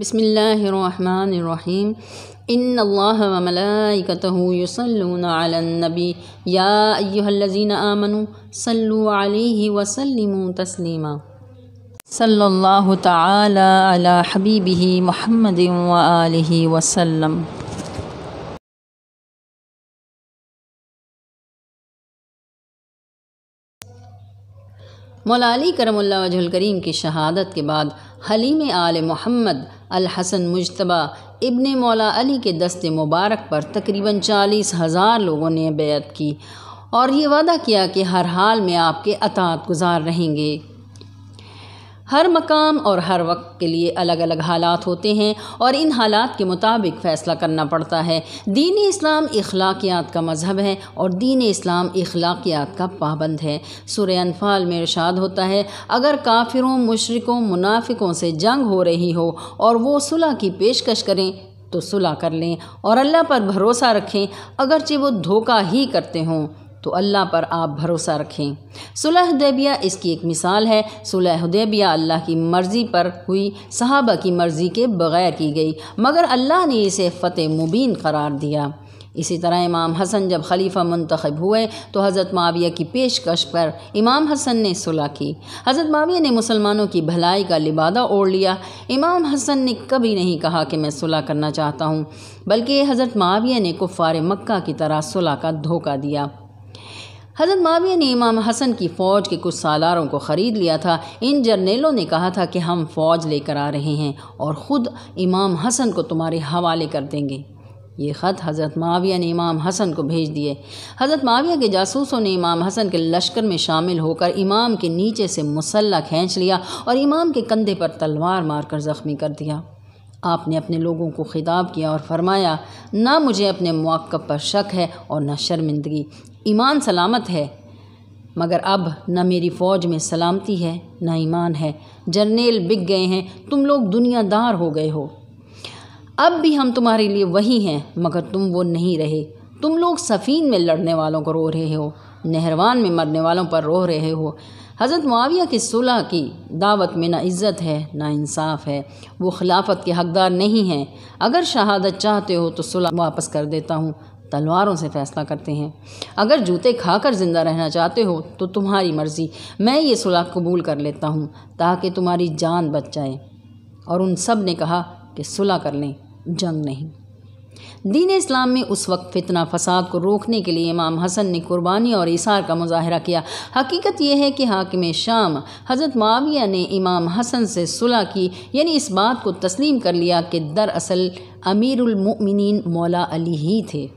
बसमीम इन अल्लाह वमलाइकत नबी याजीन आमनु सल्लु अलैहि वसल्लिम तस्लीमा सल्लल्लाहु ताला अला हबीबिही मुहम्मद व आलिही वसल्लम मौलाली करमल्ला वजुल करीम की शहादत के बाद हलीम आल मोहम्मद अलहसन मुशतबा इबन मौला अली के दस्ते मुबारक पर तकरीबन चालीस हज़ार लोगों ने बैत की और ये वादा किया कि हर हाल में आपके अतात गुजार रहेंगे हर मकाम और हर वक्त के लिए अलग अलग हालात होते हैं और इन हालात के मुताबिक फ़ैसला करना पड़ता है दीन इस्लाम अखलाकियात का मज़हब है और दीन इस्लाम अखलाकियात का पाबंद है सुर अनफाल में इर्शाद होता है अगर काफिरों मशरकों मुनाफिकों से जंग हो रही हो और वो सुलह की पेशकश करें तो सुलह कर लें और अल्लाह पर भरोसा रखें अगरचे वो धोखा ही करते हों तो अल्लाह पर आप भरोसा रखें सुलह देबिया इसकी एक मिसाल है सुलह देबिया अल्लाह की मर्ज़ी पर हुई सहाबा की मर्ज़ी के बगैर की गई मगर अल्लाह ने इसे फ़तेह मुबीन करार दिया इसी तरह इमाम हसन जब खलीफा मंतखब हुए तो हज़रत माविया की पेशकश पर इमाम हसन ने सुलह की हज़रत माविया ने मुसलमानों की भलाई का लिबादा ओढ़ लिया इमाम हसन ने कभी नहीं कहा कि मैं सुलह करना चाहता हूँ बल्कि हज़रत माविया ने कुफ़ार मक्का की तरह सुलह का धोखा दिया हज़रत माविया ने इमाम हसन की फ़ौज के कुछ सालारों को ख़रीद लिया था इन जर्नेलों ने कहा था कि हम फ़ौज लेकर आ रहे हैं और ख़ुद इमाम हसन को तुम्हारे हवाले कर देंगे ये ख़त हज़रत माविया ने इमाम हसन को भेज दिए हज़रत माविया के जासूसों ने इमाम हसन के लश्कर में शामिल होकर इमाम के नीचे से मुसल्ला खींच लिया और इमाम के कंधे पर तलवार मारकर ज़ख्मी कर दिया आपने अपने लोगों को ख़िताब किया और फरमाया ना मुझे अपने मौक़ पर शक है और ना शर्मिंदगी ईमान सलामत है मगर अब न मेरी फ़ौज में सलामती है न ईमान है जर्नेल बिक गए हैं तुम लोग दुनियादार हो गए हो अब भी हम तुम्हारे लिए वही हैं मगर तुम वो नहीं रहे तुम लोग सफ़ीन में लड़ने वालों को रो रहे हो नहरवान में मरने वालों पर रो रहे हो हज़रत मुआविया की सुलह की दावत में ना इज़्ज़त है ना इंसाफ है वो खिलाफत के हकदार नहीं हैं अगर शहादत चाहते हो तो सुलह वापस कर देता हूँ तलवारों से फैसला करते हैं अगर जूते खाकर ज़िंदा रहना चाहते हो तो तुम्हारी मर्ज़ी मैं ये सुलह कबूल कर लेता हूँ ताकि तुम्हारी जान बच जाए और उन सब ने कहा कि सुलह कर लें जंग नहीं दीन इस्लाम में उस वक्त फितना फसाद को रोकने के लिए इमाम हसन ने कुर्बानी और इसार का मुजाहरा किया हकीकत यह है कि हाकिम शाम हज़रत माविया ने इमाम हसन से सुलह की यानी इस बात को तस्लीम कर लिया कि दरअसल अमीरमिन मौला अली ही थे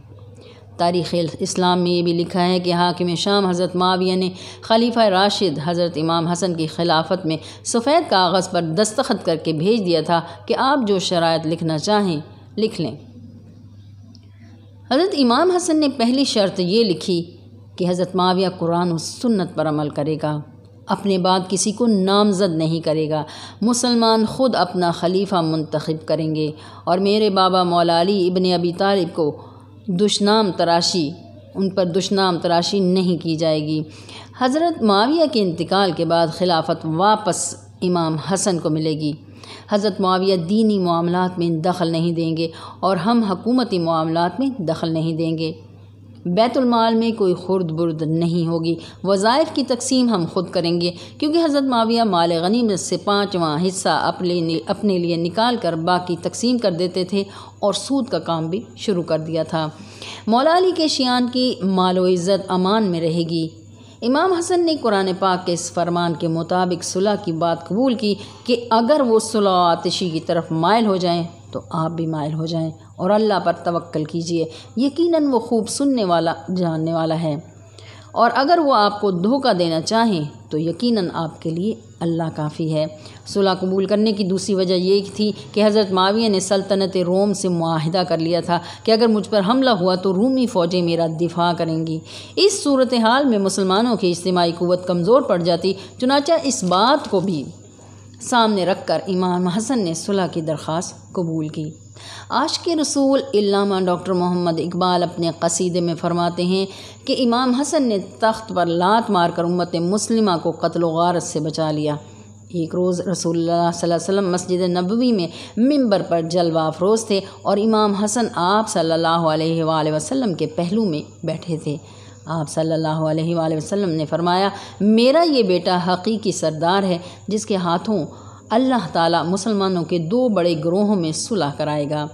तारीख़ इस्लाम में ये भी लिखा है कि हाकिम शाम हज़रत माविया ने खलीफा राशिद हज़रत इमाम हसन की खिलाफत में सफ़ेद कागज़ पर दस्तखत करके भेज दिया था कि आप जो शरात लिखना चाहें लिख लें हज़रत इमाम हसन ने पहली शर्त ये लिखी कि हज़रत माविया कुरान और सुन्नत पर अमल करेगा अपने बाद किसी को नामज़द नहीं करेगा मुसलमान ख़ुद अपना खलीफा मंतखब करेंगे और मेरे बाबा मौलाली इबन अबी तालिब को दुष्नाम तराशी उन पर दुष्नाम तराशी नहीं की जाएगी हज़रत माविया के इंतकाल के बाद खिलाफत वापस इमाम हसन को मिलेगी हज़रत माविया दीनी मामलों में दखल नहीं देंगे और हम हकूमती मामलों में दखल नहीं देंगे बैतुलमाल में कोई खुर्द बुर्द नहीं होगी वज़ायफ़ की तकसीम हम खुद करेंगे क्योंकि हज़रत माविया माल गनीमत से पाँचवा हिस्सा अपने अपने लिए निकाल कर बाकी तकसीम कर देते थे और सूद का काम भी शुरू कर दिया था मौलाली के शियान की मालो इज़्ज़त अमान में रहेगी इमाम हसन ने कुरान पाक के इस फरमान के मुताबिक सुलह की बात कबूल की कि अगर वो सुलह आतशी की तरफ मायल हो जाएं तो आप भी मायल हो जाएं और अल्लाह पर तवक्ल कीजिए यकीनन वो खूब सुनने वाला जानने वाला है और अगर वो आपको धोखा देना चाहें तो यकीनन आपके लिए अल्लाह काफ़ी है सुलह कबूल करने की दूसरी वजह ये थी कि हज़रत माविया ने सल्तनत रोम से माहिदा कर लिया था कि अगर मुझ पर हमला हुआ तो रूमी फ़ौजें मेरा दिफा करेंगी इस सूरत हाल में मुसलमानों की इज्तमाही क़वत कमज़ोर पड़ जाती चुनाचा इस बात को भी सामने रखकर इमाम हसन ने सुलह की दरख्वास्त कबूल की आज के रसूल इलामा डॉक्टर मोहम्मद इकबाल अपने कसीदे में फरमाते हैं कि इमाम हसन ने तख्त पर लात मारकर उम्मत मुस्लिमा को कत्ल गारत से बचा लिया एक रोज़ रसूल वसम मस्जिद नबवी में मिंबर पर जलवा अफरोज़ थे और इमाम हसन आप सल्लल्लाहु अलैहि वसल्लम के पहलू में बैठे थे आप सल्लल्लाहु अलैहि वसल्लम ने फरमाया मेरा ये बेटा हकीकी सरदार है जिसके हाथों अल्लाह ताला मुसलमानों के दो बड़े ग्रोहों में सुलह कराएगा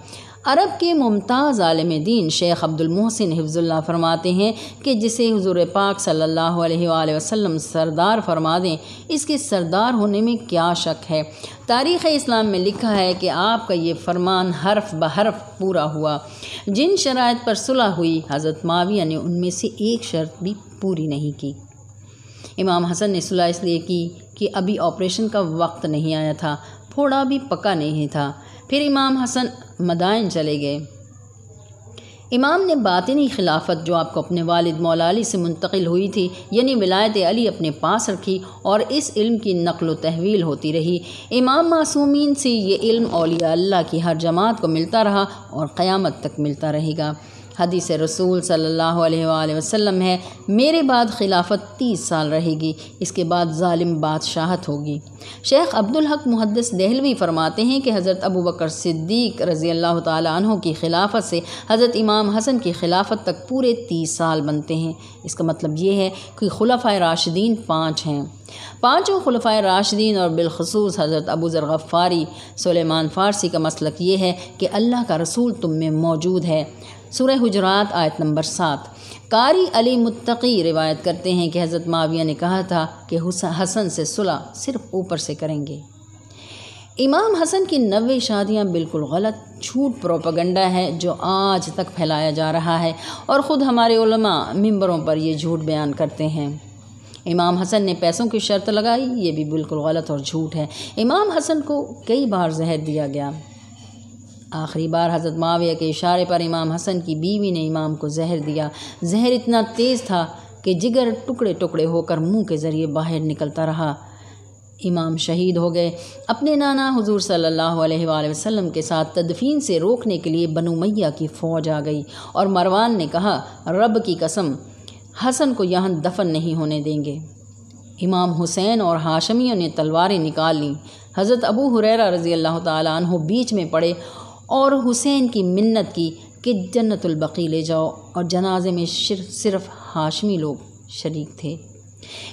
अरब के मुमताज़ आलम दीन शेख अब्दुल मोहसिन हिफ्ज़ुल्ला फरमाते हैं कि जिसे हजूर पाक सल्लल्लाहु अलैहि वसल्लम सरदार फरमा दें इसके सरदार होने में क्या शक है तारीख़ इस्लाम में लिखा है कि आपका ये फरमान हर्फ ब हर्फ पूरा हुआ जिन शराइ पर सुलह हुई हज़रत माविया ने उनमें से एक शर्त भी पूरी नहीं की इमाम हसन ने सुलह इसलिए की कि अभी ऑपरेशन का वक्त नहीं आया था थोड़ा भी पका नहीं था फिर इमाम हसन मदायन चले गए इमाम ने बातनी खिलाफत जो आपको अपने वालिद मौलाली से मुंतकिल हुई थी यानी विलायत अली अपने पास रखी और इस इल्म की नकल तहवील होती रही इमाम मासूमीन से ये इल्म अल्लाह की हर जमात को मिलता रहा और क़यामत तक मिलता रहेगा हदीस रसूल सल्लल्लाहु अलैहि वसल्लम है मेरे बाद खिलाफत तीस साल रहेगी इसके बाद ालिम बादशाहत होगी शेख अब्दुल हक मुहदस दहलवी फरमाते हैं कि हज़रत अबू बकर सिद्दीक रज़ी अल्लाह तहों की खिलाफत से हज़रत इमाम हसन की खिलाफत तक पूरे तीस साल बनते हैं इसका मतलब ये है कि खुलफ़ राशिदीन पाँच हैं पाँचों खुलफ़ा राशदीन और बिलखसूस हज़रत अबू ज़रगफ़ारी गफ़ारी सलेमान फ़ारसी का मसलक ये है कि अल्लाह का रसूल तुम में मौजूद है सुरह हजरात आयत नंबर सात कारी अली मुत्तकी रिवायत करते हैं कि हज़रत माविया ने कहा था कि हसन से सुलह सिर्फ ऊपर से करेंगे इमाम हसन की नबे शादियां बिल्कुल गलत झूठ प्रोपगंडा है जो आज तक फैलाया जा रहा है और ख़ुद हमारे उलमा मिंबरों पर यह झूठ बयान करते हैं इमाम हसन ने पैसों की शर्त लगाई ये भी बिल्कुल गलत और झूठ है इमाम हसन को कई बार जहर दिया गया आखिरी बार हज़रत माविया के इशारे पर इमाम हसन की बीवी ने इमाम को जहर दिया जहर इतना तेज़ था कि जिगर टुकड़े टुकड़े होकर मुंह के ज़रिए बाहर निकलता रहा इमाम शहीद हो गए अपने नाना हुजूर सल्लल्लाहु अलैहि वसल्लम के साथ तदफीन से रोकने के लिए बनु मैया की फ़ौज आ गई और मरवान ने कहा रब की कसम हसन को यहाँ दफन नहीं होने देंगे इमाम हुसैन और हाशमियों ने तलवारें निकाल लीं हज़रत अबू हुरैरा रज़ी अल्लाह तु बीच में पड़े और हुसैन की मिन्नत की कि जन्नतुलबकी ले जाओ और जनाजे में सिर्फ हाशमी लोग शरीक थे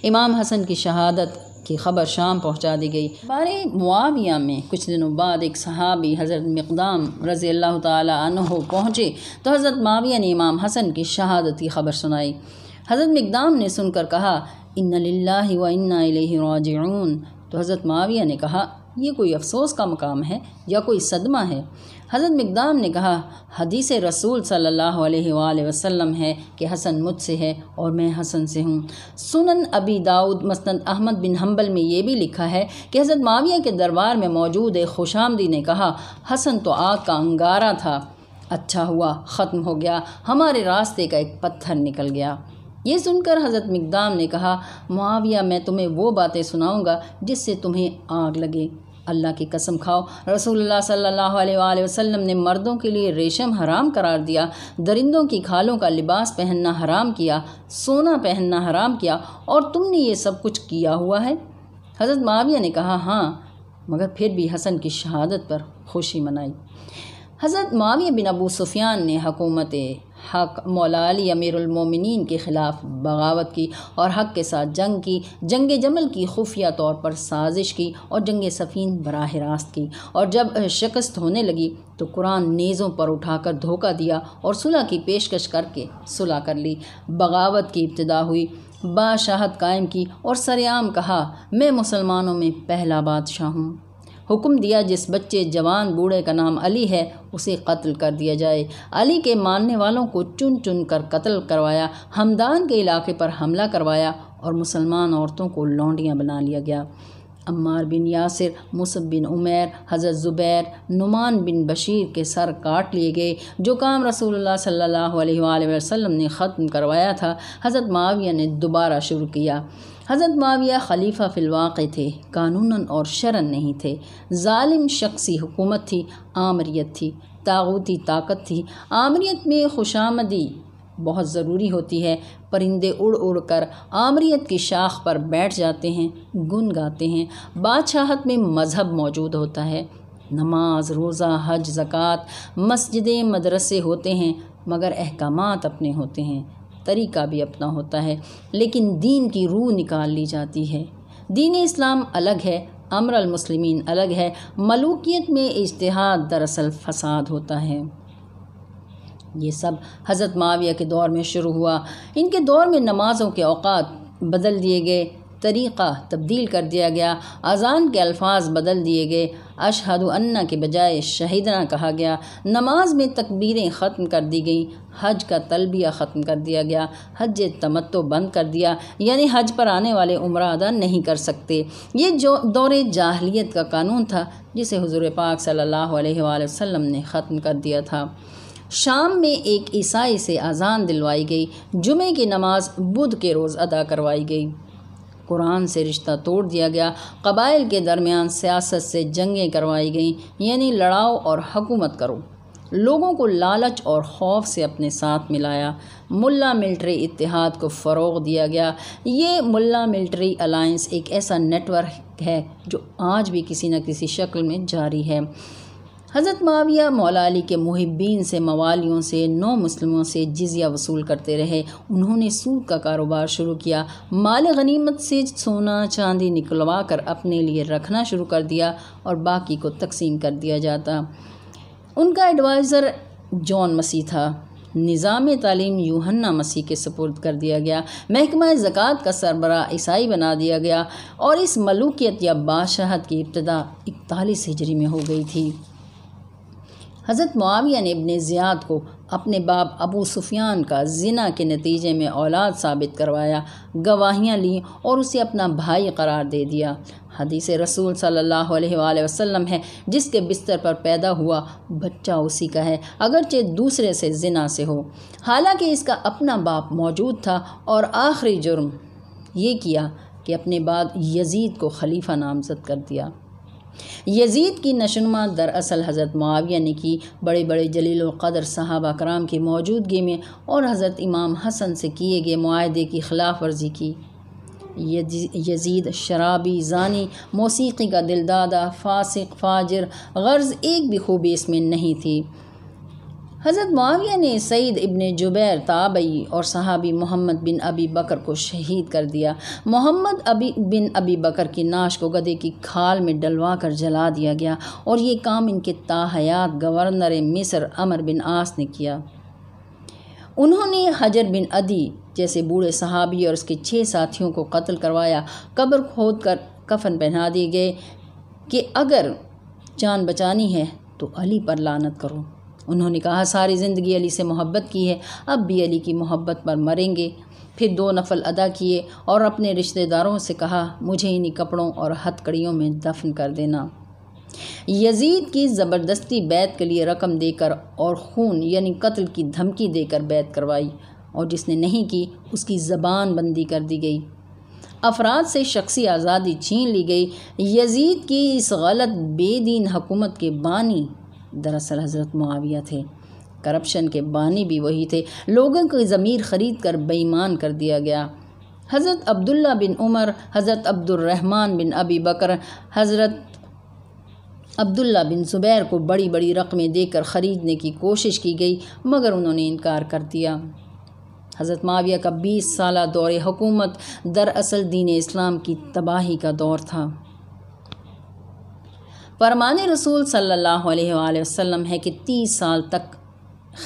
इमाम हसन की शहादत की खबर शाम पहुंचा दी गई बारे मुआविया में कुछ दिनों बाद एक सहाबी हज़रत मकदाम रज़ी अल्लाह तह पहुँचे तो हज़रत माविया ने इमाम हसन की शहादत की खबर सुनाई हज़रत मकदाम ने सुनकर कहा इन व इन्ना तो हज़रत माविया ने कहा यह कोई अफसोस का मकाम है या कोई सदमा है हज़रत मकदाम ने कहा हदीस रसूल सल्लल्लाहु अलैहि वसल्लम है कि हसन मुझसे है और मैं हसन से हूँ Sunan Abi Dawud Musnad Ahmad bin Hanbal में ये भी लिखा है कि हज़रत माविया के दरबार में मौजूद एक खुशामदी ने कहा हसन तो आग का अंगारा था अच्छा हुआ ख़त्म हो गया हमारे रास्ते का एक पत्थर निकल गया ये सुनकर हज़रत मकदाम ने कहा माविया मैं तुम्हें वो बातें सुनाऊँगा जिससे तुम्हें आग लगे अल्लाह की कसम खाओ रसूलुल्लाह सल्लल्लाहु अलैहि वसल्लम ने मर्दों के लिए रेशम हराम करार दिया दरिंदों की खालों का लिबास पहनना हराम किया सोना पहनना हराम किया और तुमने ये सब कुछ किया हुआ है हज़रत माविया ने कहा हाँ मगर फिर भी हसन की शहादत पर खुशी मनाई हज़रत माविया बिन अबू सुफियान ने हकूमत हक मौला अली अमीरमिन के ख़िलाफ़ बगावत की और हक के साथ जंग की जंग जमल की खुफिया तौर पर साजिश की और जंग सफ़ीन बराह रास्त की और जब शिकस्त होने लगी तो कुरान नेज़ों पर उठाकर धोखा दिया और सुलह की पेशकश करके सुलह कर ली बगावत की इब्तदा हुई बादशाहत कायम की और सरेआम कहा मैं मुसलमानों में पहला बादशाह हूँ हुक्म दिया जिस बच्चे जवान बूढ़े का नाम अली है उसे कत्ल कर दिया जाए अली के मानने वालों को चुन चुन कर कत्ल करवाया हमदान के इलाके पर हमला करवाया और मुसलमान औरतों को लौंडियाँ बना लिया गया Ammar bin Yasir Musab bin Umair हज़रत ज़ुबैर नुमान बिन बशीर के सर काट लिए गए जो काम रसूलुल्लाह सल्लल्लाहु अलैहि वसल्लम ने ख़त्म करवाया था हज़रत माविया ने दोबारा शुरू किया हज़रत माविया खलीफा फ़िलवाक़ थे कानूनन और शरण नहीं थे ालिम शख्सी हुकूमत थी आमरीत थी ताऊती ताकत थी आमरीत में खुशामदी बहुत ज़रूरी होती है परिंदे उड़ उड़ कर आमरीत की शाख पर बैठ जाते हैं गुन गाते हैं बादशाहत में मज़हब मौजूद होता है नमाज रोज़ा हज ज़क़़त मस्जिदें मदरसे होते हैं मगर अहकाम अपने होते हैं तरीका भी अपना होता है लेकिन दीन की रूह निकाल ली जाती है दीन इस्लाम अलग है अमर मुस्लिमीन अलग है मलूकियत में इजतहाद दरअसल फसाद होता है ये सब हज़रत माविया के दौर में शुरू हुआ इनके दौर में नमाज़ों के अवात बदल दिए गए तरीक़ा तब्दील कर दिया गया अज़ान के अल्फाज बदल दिए गए अशहद अन्ना के बजाय शहीदना कहा गया नमाज में तकबीरें ख़त्म कर दी गईं हज का तलबिया ख़त्म कर दिया गया हज तमत्तो बंद कर दिया यानी हज पर आने वाले उम्र अदा नहीं कर सकते ये जो दौर जाहलीत का कानून था जिसे हजूर पाक सल्ला वसम ने ख़त्म कर दिया था शाम में एक ईसाई से अजान दिलवाई गई जुमे की नमाज बुध के रोज़ अदा करवाई गई कुरान से रिश्ता तोड़ दिया गया कबाइल के दरमियान सियासत से जंगें करवाई गईं यानी लड़ाओ और हकूमत करो लोगों को लालच और खौफ से अपने साथ मिलाया मुल्ला मिल्ट्री इतिहाद को फ़रोग दिया गया ये मुल्ला मिल्ट्री अलाइंस एक ऐसा नेटवर्क है जो आज भी किसी न किसी शक्ल में जारी है हज़रत माविया मौला अली के मुहिबीन से मवालियों से नौ मुस्लिमों से जिजिया वसूल करते रहे उन्होंने सूद का कारोबार शुरू किया माल गनीमत से सोना चांदी निकलवा कर अपने लिए रखना शुरू कर दिया और बाकी को तकसीम कर दिया जाता उनका एडवाइज़र जॉन मसी था निज़ाम तालीम यूहन्ना मसीह के सपुर्द कर दिया गया महकमा ज़क़़त का सरबरा ईसाई बना दिया गया और इस मलूकियत या बादशाहत की इब्तदा इकतालीस हिजरी में हो गई थी हज़रत मुआविया ने इबन ज़ियाद को अपने बाप अबू सुफियान का जिना के नतीजे में औलाद साबित करवाया गवाहियाँ लीं और उसे अपना भाई करार दे दिया हदीस रसूल सल्लल्लाहु अलैहि वसल्लम है जिसके बिस्तर पर पैदा हुआ बच्चा उसी का है अगरचे दूसरे से जिना से हो हालांकि इसका अपना बाप मौजूद था और आखिरी जुर्म ये किया कि अपने बाद यजीद को खलीफा नामजद कर दिया यजीद की नशनुमा दरअसल हज़रत माविया ने की बड़े बड़े जलील कदर साहबा कराम की मौजूदगी में और हज़रत इमाम हसन से किए गए माहदे की खिलाफ वर्जी की यजीद शराबी जानी मौसीकी का दिलदादा फासिक फाजिर गर्ज एक भी खूबी इसमें नहीं थी हज़रत माविया ने सईद इबन जुबैर ताबई और सहाबी मोहम्मद बिन अबी बकर को शहीद कर दिया मोहम्मद अबी बिन अबी बकर की नाश को गधे की खाल में डलवा कर जला दिया गया और ये काम इनके ताहयात गवर्नर मिस्र अमर बिन आस ने किया उन्होंने हजर बिन अदी जैसे बूढ़े सहाबी और उसके छः साथियों को कत्ल करवाया कब्र खोद कर कफन पहना दिए गए कि अगर जान बचानी है तो अली पर लानत करो उन्होंने कहा सारी ज़िंदगी अली से मोहब्बत की है अब भी अली की मोहब्बत पर मरेंगे फिर दो नफल अदा किए और अपने रिश्तेदारों से कहा मुझे इन्हीं कपड़ों और हथकड़ियों में दफन कर देना यजीद की ज़बरदस्ती बैत के लिए रकम देकर और खून यानी कत्ल की धमकी देकर बैत करवाई और जिसने नहीं की उसकी ज़बान बंदी कर दी गई अफराद से शख्सी आज़ादी छीन ली गई यजीद की इस गलत बेदीन हुकूमत के बानी दरअसल हज़रत मुआविया थे करप्शन के बानी भी वही थे लोगों की ज़मीर खरीद कर बेईमान कर दिया गया हज़रत अब्दुल्ला बिन उमर हज़रत अब्दुलरहमान बिन अबी बकर हज़रत अब्दुल्ला बिन ज़ुबैर को बड़ी बड़ी रकमें देकर ख़रीदने की कोशिश की गई मगर उन्होंने इनकार कर दिया हज़रत माविया का बीस साल दौर हुकूमत दरअसल दीन इस्लाम की तबाही का दौर था फरमान रसूल सल्लल्लाहु अलैहि वसल्लम है कि तीस साल तक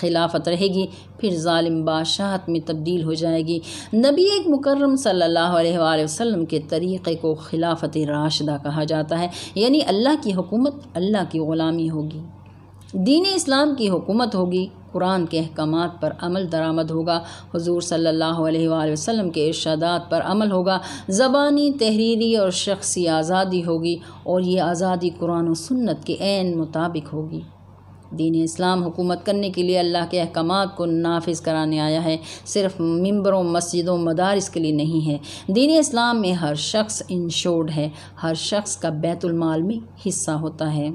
खिलाफत रहेगी फिर ालिम बादशाहत में तब्दील हो जाएगी नबी एक मुकर्रम सल्लल्लाहु अलैहि वसल्लम के तरीक़े को खिलाफत राशदा कहा जाता है यानी अल्लाह की हुकूमत अल्लाह की ग़ुलामी होगी दीन इस्लाम की हुकूमत होगी कुरान के अहकाम पर अमल दरामद होगा हजूर सल्ला वसम के इर्शादात पर अमल होगा ज़बानी तहरीरी और शख्सी आज़ादी होगी और ये आज़ादी कुरान और सुन्नत के ऐन मुताबिक होगी दीन इस्लाम हुकूमत करने के लिए अल्लाह के अहकाम को नाफिज कराने आया है सिर्फ मंबरों मस्जिदों मदारस के लिए नहीं है दीन इस्लाम में हर शख्स इंशोर्ड है हर शख्स का बैतुलमाल में हिस्सा होता है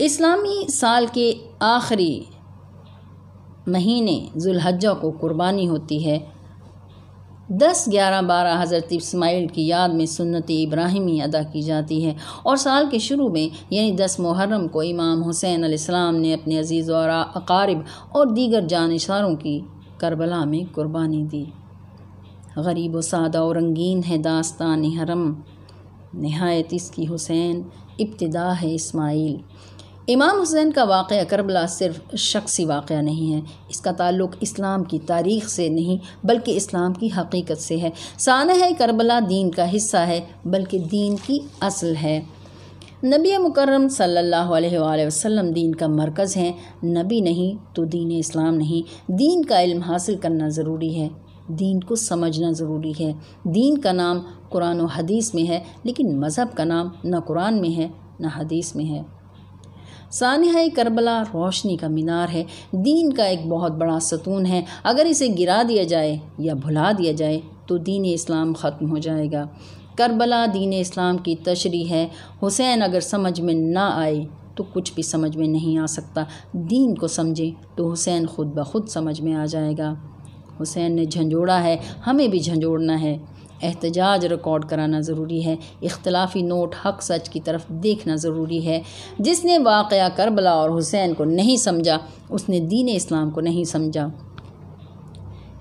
इस्लामी साल के आखिरी महीने जुल्हजा को कुर्बानी होती है दस ग्यारह बारह हज़रत इस्माइल की याद में सुन्नत इब्राहिमी अदा की जाती है और साल के शुरू में यानी दस मुहर्रम को इमाम हुसैन अलैहिस्सलाम ने अपने अजीज़ और अकारब और दीगर जानशारों की करबला में कुर्बानी दी गरीब व सादा और रंगीन है दास्तान हरम नहायत इसकी हुसैन इब्तदा है इस्माइल इमाम हुसैन का वाक़ करबला सिर्फ शख्सी वाक़ नहीं है इसका ताल्लुक इस्लाम की तारीख से नहीं बल्कि इस्लाम की हकीकत से है साना है करबला दीन का हिस्सा है बल्कि दीन की असल है नबी मुकर्रम सल्लल्लाहु अलैहि वसल्लम दीन का मरकज़ हैं नबी नहीं तो दीन इस्लाम नहीं दीन का इल्म हासिल करना ज़रूरी है दीन को समझना ज़रूरी है दीन का नाम कुरान हदीस में है लेकिन मज़हब का नाम न कुरान में है ना हदीस में है सानहा करबला रोशनी का मीनार है दीन का एक बहुत बड़ा सतून है अगर इसे गिरा दिया जाए या भुला दिया जाए तो दीन इस्लाम ख़त्म हो जाएगा करबला दीन इस्लाम की तशरी है हुसैन अगर समझ में ना आए तो कुछ भी समझ में नहीं आ सकता दीन को समझें तो हुसैन खुद ब खुद समझ में आ जाएगा हुसैन ने झंझोड़ा है हमें भी झंझोड़ना है एहतजाज रिकॉर्ड कराना ज़रूरी है इख्तलाफी नोट हक सच की तरफ देखना ज़रूरी है जिसने वाक़ करबला और हुसैन को नहीं समझा उसने दीन इस्लाम को नहीं समझा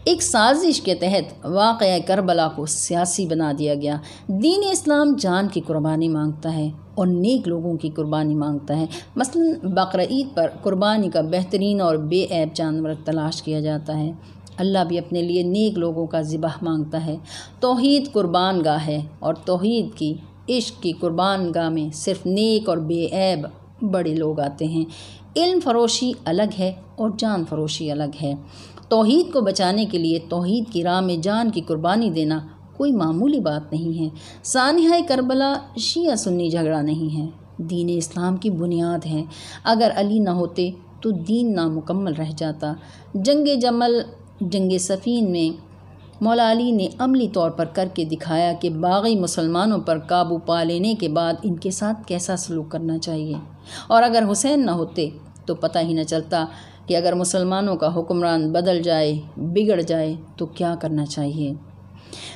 एक साजिश के तहत वाक़ करबला को सियासी बना दिया गया दीन इस्लाम जान की कुर्बानी मांगता है और नेक लोगों की कुर्बानी मांगता है मसलन बकर पर कुर्बानी का बेहतरीन और बेऐब जानवर तलाश किया जाता है अल्लाह भी अपने लिए नेक लोगों का ज़िबह मांगता है तोहद कुर्बान गाह है और तोहद की इश्क की कुर्बान गाह में सिर्फ नेक और बेऐब बड़े लोग आते हैं इल्म फरोशी अलग है और जान फरोशी अलग है तोहद को बचाने के लिए तोहद की राह में जान की कुर्बानी देना कोई मामूली बात नहीं है सानहा करबला शिया सुन्नी झगड़ा नहीं है दीन इस्लाम की बुनियाद है अगर अली ना होते तो दीन नामुकम्मल रह जाता जंग जमल जंग सफ़ीन में मौला अली ने अमली तौर पर करके दिखाया कि बागी मुसलमानों पर काबू पा लेने के बाद इनके साथ कैसा सलूक करना चाहिए और अगर हुसैन ना होते तो पता ही न चलता कि अगर मुसलमानों का हुक्मरान बदल जाए बिगड़ जाए तो क्या करना चाहिए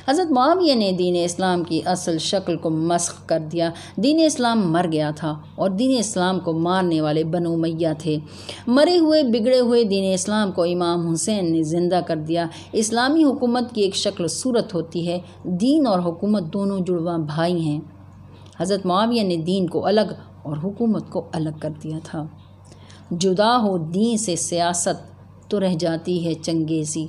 हज़रत माविया ने दीन इस्लाम की असल शक्ल को मस्ख कर दिया दीन इस्लाम मर गया था और दीन इस्लाम को मारने वाले बनो मैया थे मरे हुए बिगड़े हुए दीन इस्लाम को इमाम हुसैन ने ज़िंदा कर दिया इस्लामी हुकूमत की एक शक्ल सूरत होती है दीन और हुकूमत दोनों जुड़वा भाई हैं हज़रत माविया ने दीन को अलग और हुकूमत को अलग कर दिया था जुदा हो दीन से सियासत तो रह जाती है चंगेज़ी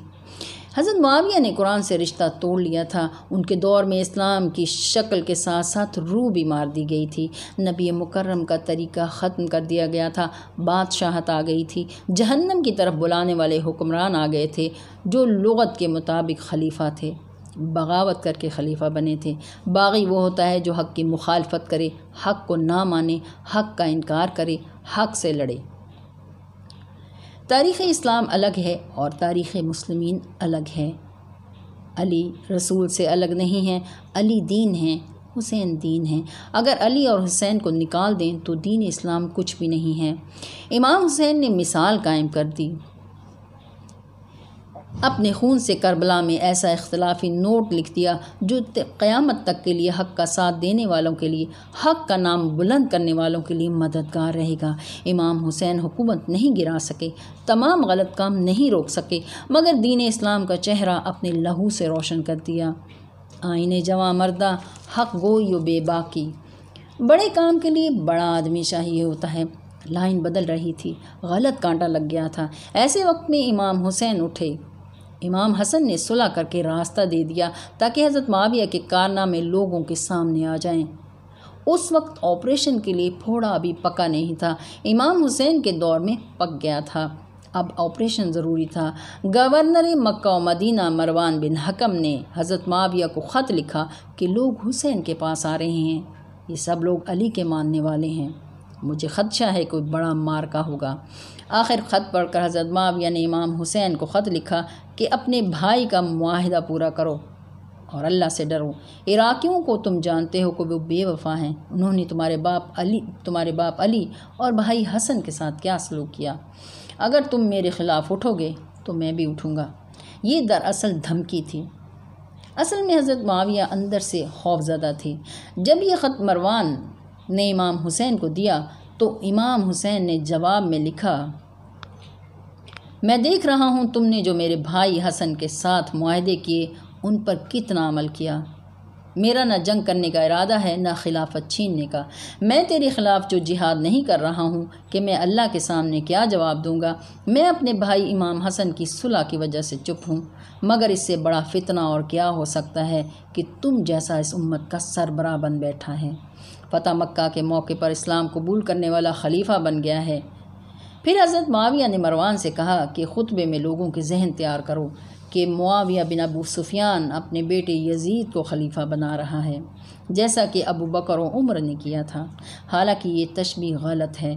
हज़रत माविया ने कुरान से रिश्ता तोड़ लिया था उनके दौर में इस्लाम की शक्ल के साथ साथ रूह भी मार दी गई थी नबी मुकर्रम का तरीका ख़त्म कर दिया गया था बादशाहत आ गई थी जहन्नम की तरफ बुलाने वाले हुक्मरान आ गए थे जो लगत के मुताबिक खलीफा थे बगावत करके खलीफा बने थे बागी वो होता है जो हक़ की मुखालफत करे हक़ को ना माने हक़ का इनकार करे हक़ से लड़े तारीख़ इस्लाम अलग है और तारीख़ मुसलमिन अलग है अली रसूल से अलग नहीं है अली दीन है हुसैन दीन है अगर अली और हुसैन को निकाल दें तो दीन इस्लाम कुछ भी नहीं है इमाम हुसैन ने मिसाल कायम कर दी अपने खून से करबला में ऐसा इख्तलाफी नोट लिख दिया जो क़यामत तक के लिए हक का साथ देने वालों के लिए हक का नाम बुलंद करने वालों के लिए मददगार रहेगा इमाम हुसैन हुकूमत नहीं गिरा सके तमाम गलत काम नहीं रोक सके मगर दीन इस्लाम का चेहरा अपने लहू से रोशन कर दिया आईने जवा मर्दा हक गोई बेबाकी बड़े काम के लिए बड़ा आदमी चाहिए होता है लाइन बदल रही थी गलत कांटा लग गया था ऐसे वक्त में इमाम हुसैन उठे इमाम हसन ने सुलह करके रास्ता दे दिया ताकि हज़रत माविया के कारनामे लोगों के सामने आ जाएं। उस वक्त ऑपरेशन के लिए फोड़ा अभी पका नहीं था इमाम हुसैन के दौर में पक गया था अब ऑपरेशन ज़रूरी था governor Mecca Medina Marwan bin Hakam ने हज़रत माविया को ख़त लिखा कि लोग हुसैन के पास आ रहे हैं ये सब लोग अली के मानने वाले हैं मुझे खदशा है कोई बड़ा का होगा आखिर ख़त पढ़कर हज़रत माविया ने इमाम हुसैन को ख़त लिखा कि अपने भाई का माहिदा पूरा करो और अल्लाह से डरो इराक़ियों को तुम जानते हो कि वो बेवफा हैं उन्होंने तुम्हारे बाप अली तुम्हारे बाप अली और भाई हसन के साथ क्या सलूक किया अगर तुम मेरे ख़िलाफ़ उठोगे तो मैं भी उठूँगा ये दरअसल धमकी थी असल में हज़रत माविया अंदर से खौफजदा थी जब ये ख़त मरवान ने इमाम हुसैन को दिया तो इमाम हुसैन ने जवाब में लिखा मैं देख रहा हूँ तुमने जो मेरे भाई हसन के साथ माहदे किए उन पर कितना अमल किया मेरा ना जंग करने का इरादा है ना खिलाफत छीनने का मैं तेरे ख़िलाफ़ जो जिहाद नहीं कर रहा हूँ कि मैं अल्लाह के सामने क्या जवाब दूंगा मैं अपने भाई इमाम हसन की सुलह की वजह से चुप हूँ मगर इससे बड़ा फितना और क्या हो सकता है कि तुम जैसा इस उम्मत का सरबरा बन बैठा है फ़तह मक्का के मौके पर इस्लाम कबूल करने वाला खलीफा बन गया है फिर हज़रत माविया ने मरवान से कहा कि खुतबे में लोगों के जहन तैयार करो कि मुआविया बिन अबू सुफियान अपने बेटे यजीद को खलीफा बना रहा है जैसा कि अबू बकर उम्र ने किया था हालांकि ये तशबी गलत है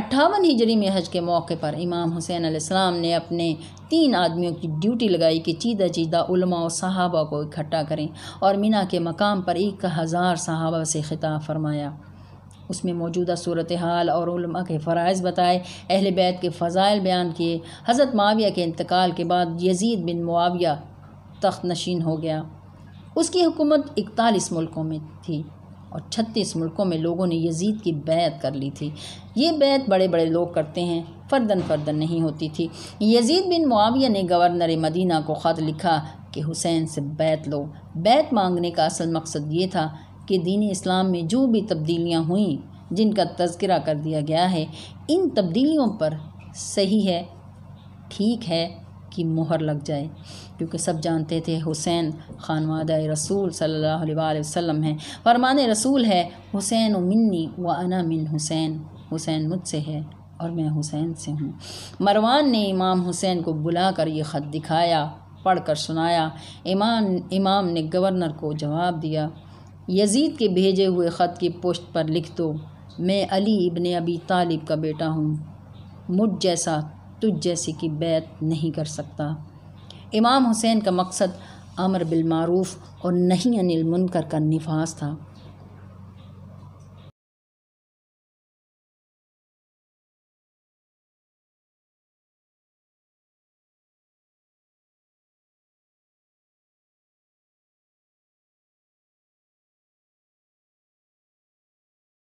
अट्ठावन हिजरी में हज के मौके पर इमाम हुसैन अलैहिस्सलाम ने अपने तीन आदमियों की ड्यूटी लगाई कि चीदा चीदा उलमा और सहाबा को इकट्ठा करें और मीना के मकाम पर एक हज़ार सहाबा से खिताब फरमाया उसमें मौजूदा सूरत हाल और के फ़रज़ बताए अहल बैत के फ़जाइल बयान किए हज़रत माविया के इंतकाल के बाद यजीद बिन मुआविया तख्त नशीन हो गया उसकी हुकूमत इकतालीस मुल्कों में थी और छत्तीस मुल्कों में लोगों ने यजीद की बैत कर ली थी ये बैत बड़े बड़े लोग करते हैं फ़र्दन फ़र्दन नहीं होती थी यजीद बिन मुआविया ने गवर्नर मदीना को ख़त लिखा कि हुसैन से बैत लो बैत मांगने का असल मकसद ये था कि दीन इस्लाम में जो भी तब्दीलियाँ हुई जिनका तस्करा कर दिया गया है इन तब्दीलियों पर सही है ठीक है कि मोहर लग जाए क्योंकि सब जानते थे हुसैन खान खानवाद रसूल सल्लल्लाहु वसम है फरमान रसूल है हुसैन मिन्नी व अना मिन हुसैन हुसैन मुझसे है और मैं हुसैन से हूँ मरवान ने इमाम हुसैन को बुला कर ये ख़त दिखाया पढ़ कर सुनाया इमाम इमाम ने गवर्नर को जवाब दिया यजीद के भेजे हुए ख़त की पोस्ट पर लिख दो मैं अली इबन अबी तालिब का बेटा हूँ मुझ जैसा तुझ जैसे की बैत नहीं कर सकता इमाम हुसैन का मकसद अमर बिलमूफ और नहीं अनिल मुनकर का निफास था